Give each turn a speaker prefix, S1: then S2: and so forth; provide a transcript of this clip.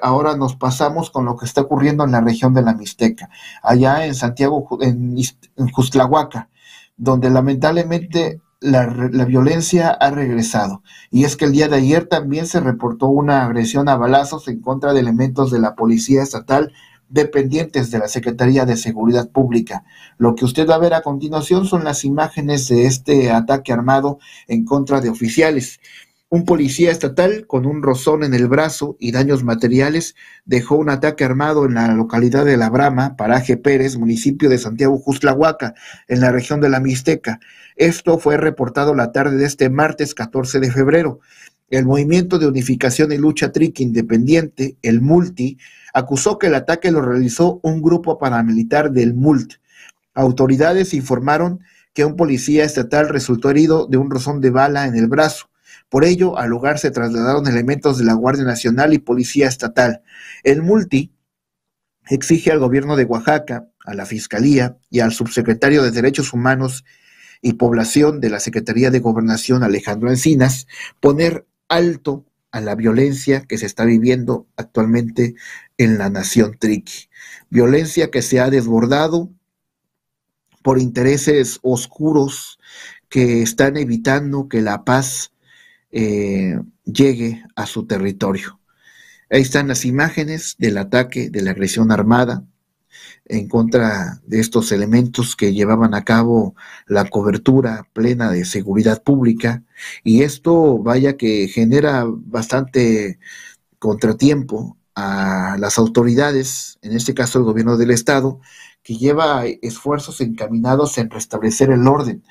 S1: Ahora nos pasamos con lo que está ocurriendo en la región de la Mixteca, allá en Santiago, en, en donde lamentablemente la, violencia ha regresado. Y es que el día de ayer también se reportó una agresión a balazos en contra de elementos de la Policía Estatal dependientes de la Secretaría de Seguridad Pública. Lo que usted va a ver a continuación son las imágenes de este ataque armado en contra de oficiales. Un policía estatal, con un rozón en el brazo y daños materiales, dejó un ataque armado en la localidad de La Brama, paraje Pérez, municipio de Santiago Juzlahuaca, en la región de la Mixteca. Esto fue reportado la tarde de este martes 14 de febrero. El movimiento de unificación y lucha triqui independiente, el Multi, acusó que el ataque lo realizó un grupo paramilitar del MULT. Autoridades informaron que un policía estatal resultó herido de un rozón de bala en el brazo. Por ello, al lugar se trasladaron elementos de la Guardia Nacional y Policía Estatal. El multi exige al gobierno de Oaxaca, a la Fiscalía y al subsecretario de Derechos Humanos y Población de la Secretaría de Gobernación, Alejandro Encinas, poner alto a la violencia que se está viviendo actualmente en la nación triqui. Violencia que se ha desbordado por intereses oscuros que están evitando que la paz eh, llegue a su territorio. Ahí están las imágenes del ataque, de la agresión armada en contra de estos elementos que llevaban a cabo la cobertura plena de seguridad pública. Y esto, vaya que genera bastante contratiempo a las autoridades, en este caso el gobierno del Estado, que lleva esfuerzos encaminados en restablecer el orden,